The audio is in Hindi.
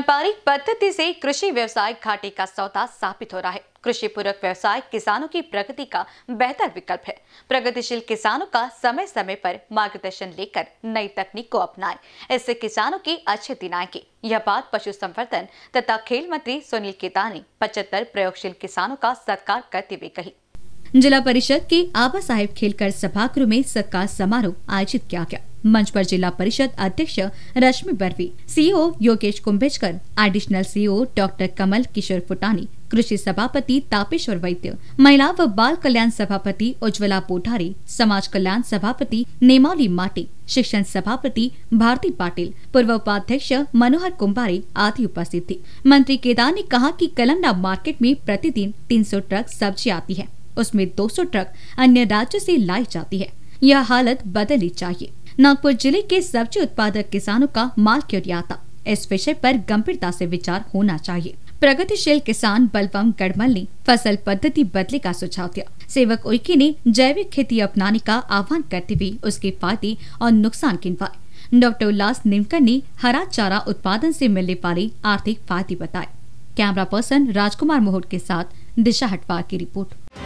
पारंपरिक पद्धति से कृषि व्यवसाय घाटे का सौदा साबित हो रहा है कृषि पूरक व्यवसाय किसानों की प्रगति का बेहतर विकल्प है प्रगतिशील किसानों का समय समय पर मार्गदर्शन लेकर नई तकनीक को अपनाएं इससे किसानों की अच्छे दिन आएंगे यह बात पशु संवर्धन तथा खेल मंत्री सुनील केदार ने पचहत्तर प्रयोगशील किसानों का सत्कार करते हुए कही जिला परिषद के आबा साहेब खेलकर सभागृह में सत्कार समारोह आयोजित किया गया मंच पर जिला परिषद अध्यक्ष Rashmi Barve CEO Yogesh Kumbhejkar additional CEO doctor Kamal Kishore Phutani कृषि सभापति तापेश्वर वैद्य महिला व बाल कल्याण सभापति उज्ज्वला पोठारी समाज कल्याण सभापति नेमाली माटी शिक्षण सभापति भारती पाटिल पूर्व उपाध्यक्ष मनोहर कुम्बारी आदि उपस्थित थे मंत्री केदार ने कहा कि कलमना मार्केट में प्रतिदिन 300 ट्रक सब्जी आती है उसमें 200 ट्रक अन्य राज्यों से लाई जाती है यह हालत बदलनी चाहिए नागपुर जिले के सब्जी उत्पादक किसानों का माल क्यों क्यूरियाता इस विषय पर गंभीरता से विचार होना चाहिए प्रगतिशील किसान बलवम गढ़मल ने फसल पद्धति बदले का सुझाव दिया सेवक उइकी ने जैविक खेती अपनाने का आह्वान करते हुए उसके फायदे और नुकसान गिनवाए डॉक्टर उल्लास निमकर ने हरा चारा उत्पादन से मिलने वाले आर्थिक फायदे बताए कैमरा पर्सन राजकुमार मोहट के साथ दिशा हटवार की रिपोर्ट